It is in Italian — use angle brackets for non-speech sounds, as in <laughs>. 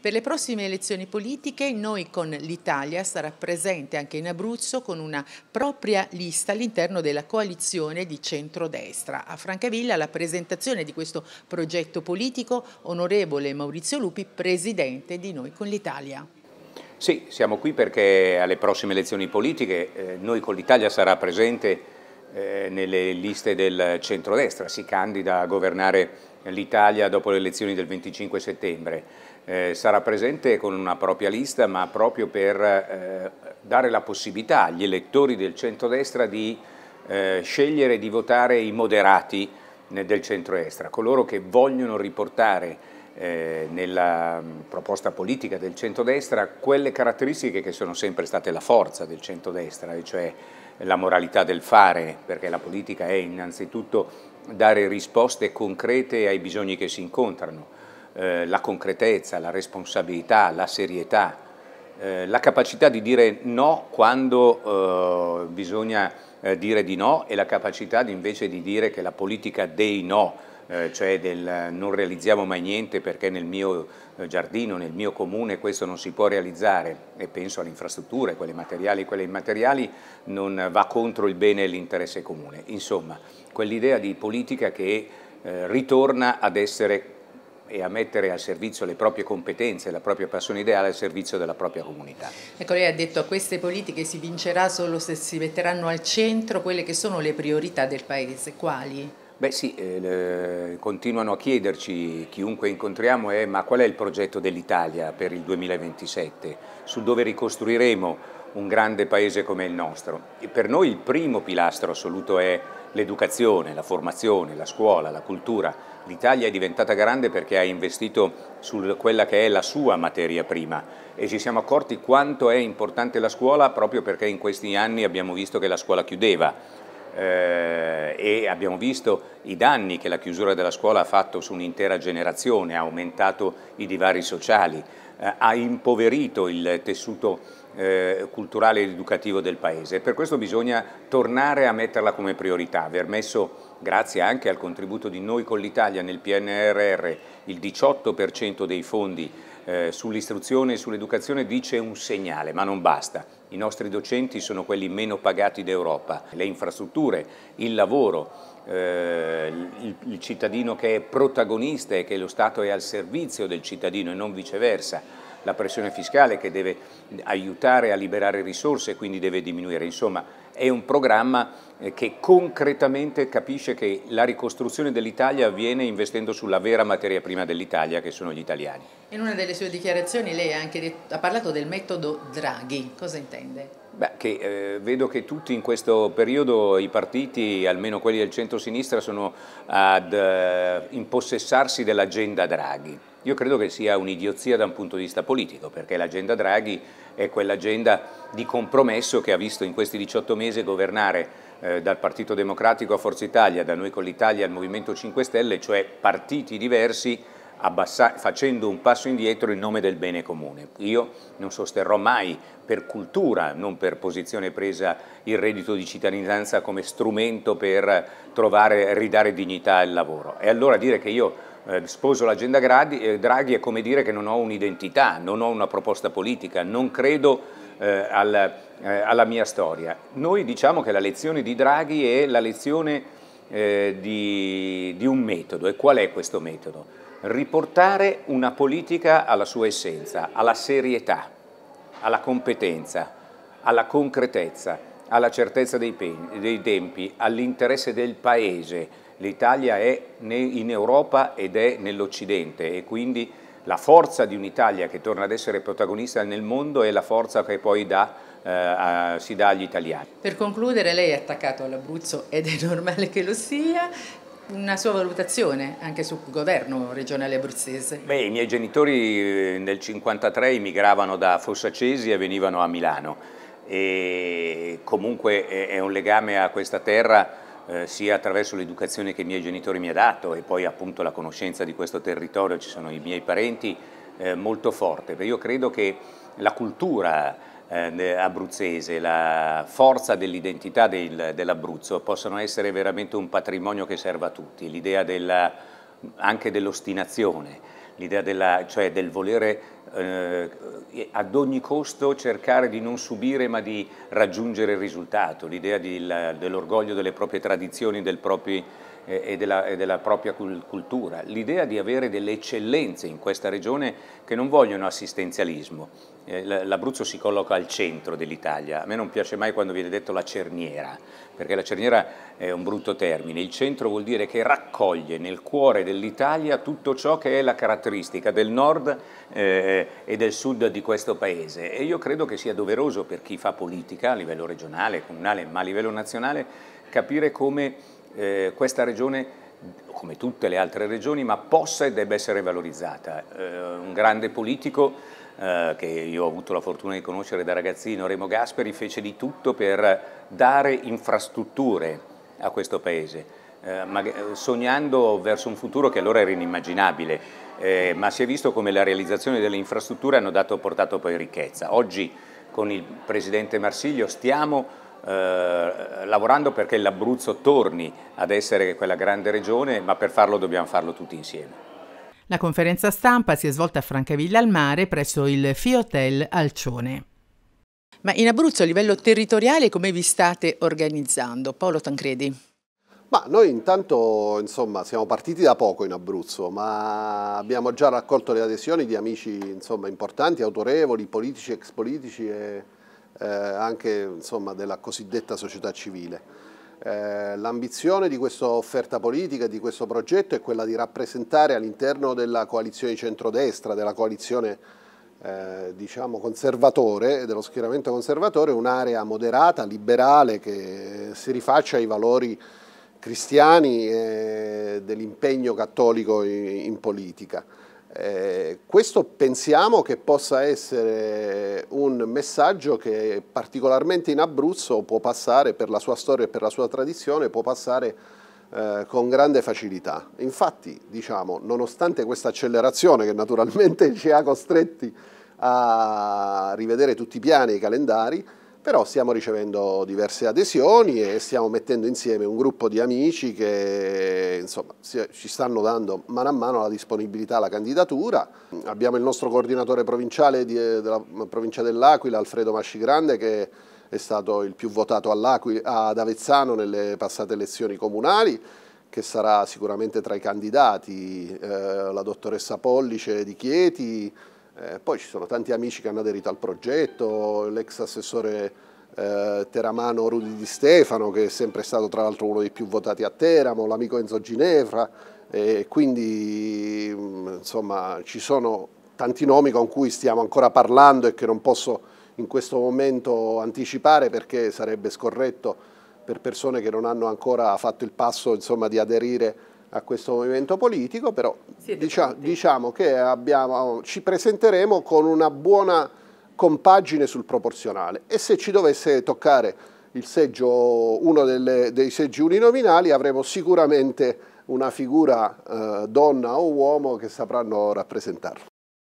Per le prossime elezioni politiche noi con l'Italia sarà presente anche in Abruzzo con una propria lista all'interno della coalizione di centrodestra. A Francavilla la presentazione di questo progetto politico, onorevole Maurizio Lupi, presidente di Noi con l'Italia. Sì, siamo qui perché alle prossime elezioni politiche eh, Noi con l'Italia sarà presente eh, nelle liste del centrodestra, si candida a governare l'Italia dopo le elezioni del 25 settembre eh, sarà presente con una propria lista, ma proprio per eh, dare la possibilità agli elettori del centrodestra di eh, scegliere di votare i moderati eh, del centrodestra, coloro che vogliono riportare eh, nella mm, proposta politica del centrodestra quelle caratteristiche che sono sempre state la forza del centrodestra, e cioè la moralità del fare, perché la politica è innanzitutto dare risposte concrete ai bisogni che si incontrano eh, la concretezza, la responsabilità, la serietà, eh, la capacità di dire no quando eh, bisogna eh, dire di no e la capacità di, invece di dire che la politica dei no, eh, cioè del non realizziamo mai niente perché nel mio giardino, nel mio comune questo non si può realizzare e penso alle infrastrutture, quelle materiali e quelle immateriali, non va contro il bene e l'interesse comune. Insomma, quell'idea di politica che ritorna ad essere e a mettere al servizio le proprie competenze, la propria passione ideale al servizio della propria comunità. Ecco, lei ha detto che queste politiche si vincerà solo se si metteranno al centro quelle che sono le priorità del Paese, quali? Beh sì, eh, continuano a chiederci, chiunque incontriamo, è ma qual è il progetto dell'Italia per il 2027, su dove ricostruiremo un grande paese come il nostro. E per noi il primo pilastro assoluto è l'educazione, la formazione, la scuola, la cultura. L'Italia è diventata grande perché ha investito su quella che è la sua materia prima e ci siamo accorti quanto è importante la scuola proprio perché in questi anni abbiamo visto che la scuola chiudeva. Eh, e abbiamo visto i danni che la chiusura della scuola ha fatto su un'intera generazione, ha aumentato i divari sociali, eh, ha impoverito il tessuto eh, culturale ed educativo del Paese. per questo bisogna tornare a metterla come priorità, aver messo grazie anche al contributo di noi con l'Italia nel PNRR, il 18% dei fondi eh, sull'istruzione e sull'educazione dice un segnale, ma non basta. I nostri docenti sono quelli meno pagati d'Europa, le infrastrutture, il lavoro, eh, il, il cittadino che è protagonista e che lo Stato è al servizio del cittadino e non viceversa la pressione fiscale che deve aiutare a liberare risorse e quindi deve diminuire. Insomma, è un programma eh, che concretamente capisce che la ricostruzione dell'Italia avviene investendo sulla vera materia prima dell'Italia, che sono gli italiani. In una delle sue dichiarazioni lei ha, detto, ha parlato del metodo Draghi, cosa intende? Beh, che, eh, vedo che tutti in questo periodo i partiti, almeno quelli del centro-sinistra, sono ad eh, impossessarsi dell'agenda Draghi io credo che sia un'idiozia da un punto di vista politico, perché l'agenda Draghi è quell'agenda di compromesso che ha visto in questi 18 mesi governare eh, dal Partito Democratico a Forza Italia, da noi con l'Italia al Movimento 5 Stelle, cioè partiti diversi facendo un passo indietro in nome del bene comune. Io non sosterrò mai per cultura, non per posizione presa, il reddito di cittadinanza come strumento per trovare, ridare dignità al lavoro. E allora dire che io eh, sposo l'agenda eh, Draghi è come dire che non ho un'identità, non ho una proposta politica, non credo eh, al, eh, alla mia storia. Noi diciamo che la lezione di Draghi è la lezione di, di un metodo e qual è questo metodo? Riportare una politica alla sua essenza, alla serietà, alla competenza, alla concretezza, alla certezza dei, dei tempi, all'interesse del Paese, l'Italia è in Europa ed è nell'Occidente e quindi la forza di un'Italia che torna ad essere protagonista nel mondo è la forza che poi dà, eh, a, si dà agli italiani. Per concludere, lei è attaccato all'Abruzzo ed è normale che lo sia. Una sua valutazione anche sul governo regionale abruzzese? Beh, I miei genitori eh, nel 1953 emigravano da Fossacesi e venivano a Milano e comunque è un legame a questa terra eh, sia attraverso l'educazione che i miei genitori mi hanno dato e poi appunto la conoscenza di questo territorio, ci sono i miei parenti, eh, molto forte. io credo che la cultura eh, abruzzese, la forza dell'identità dell'Abruzzo possono essere veramente un patrimonio che serva a tutti, l'idea anche dell'ostinazione, l'idea cioè del volere eh, ad ogni costo cercare di non subire ma di raggiungere il risultato, l'idea dell'orgoglio delle proprie tradizioni, del proprio e della, e della, propria cultura, l'idea di avere delle eccellenze in questa regione che non vogliono assistenzialismo. Eh, L'Abruzzo si colloca al centro dell'Italia, a me non piace mai quando viene detto la cerniera, perché la cerniera è un brutto termine, il centro vuol dire che raccoglie nel cuore dell'Italia tutto ciò che è la caratteristica del nord eh, e del sud di questo paese e io credo che sia doveroso per chi fa politica a livello regionale, comunale, ma a livello nazionale capire come eh, questa regione come tutte le altre regioni, ma possa e debba essere valorizzata. Eh, un grande politico eh, che io ho avuto la fortuna di conoscere da ragazzino, Remo Gasperi, fece di tutto per dare infrastrutture a questo paese, eh, eh sognando verso un futuro che allora era inimmaginabile, eh, ma si è visto come la realizzazione delle infrastrutture hanno dato, portato poi ricchezza. Oggi con il Presidente Marsiglio stiamo eh, lavorando perché l'Abruzzo torni ad essere quella grande regione, ma per farlo dobbiamo farlo tutti insieme. La conferenza stampa si è svolta a Francavilla al Mare presso il Fiotel Alcione. Ma in Abruzzo a livello territoriale come vi state organizzando? Paolo Tancredi. Ma noi intanto insomma, siamo partiti da poco in Abruzzo, ma abbiamo già raccolto le adesioni di amici insomma, importanti, autorevoli, politici, ex politici e eh, anche insomma, della cosiddetta società civile. Eh, L'ambizione di questa offerta politica, di questo progetto è quella di rappresentare all'interno della coalizione centrodestra, della coalizione eh, diciamo conservatore, dello schieramento conservatore, un'area moderata, liberale che si rifaccia ai valori cristiani e dell'impegno cattolico in, in politica. Eh, questo pensiamo che possa essere un messaggio che particolarmente in Abruzzo può passare per la sua storia e per la sua tradizione, può passare eh, con grande facilità. Infatti, diciamo, nonostante questa accelerazione che naturalmente <laughs> ci ha costretti a rivedere tutti i piani e i calendari, però stiamo ricevendo diverse adesioni e stiamo mettendo insieme un gruppo di amici che insomma, ci stanno dando mano a mano la disponibilità alla candidatura. Abbiamo il nostro coordinatore provinciale di, eh, della provincia dell'Aquila, Alfredo Mascigrande, che è stato il più votato ad Avezzano nelle passate elezioni comunali che sarà sicuramente tra i candidati, eh, la dottoressa Pollice di Chieti, eh, poi ci sono tanti amici che hanno aderito al progetto, l'ex assessore eh, Teramano Rudi Di Stefano che è sempre stato tra l'altro uno dei più votati a Teramo, l'amico Enzo Ginevra, eh, quindi mm, insomma ci sono tanti nomi con cui stiamo ancora parlando e che non posso in questo momento anticipare perché sarebbe scorretto per persone che non hanno ancora fatto il passo insomma, di aderire a questo movimento politico, però diciamo, diciamo, che abbiamo, ci presenteremo con una buona compagine sul proporzionale e se ci dovesse toccare seggio, uno delle, dei seggi uninominali avremo sicuramente una figura eh, donna o uomo che sapranno rappresentarlo.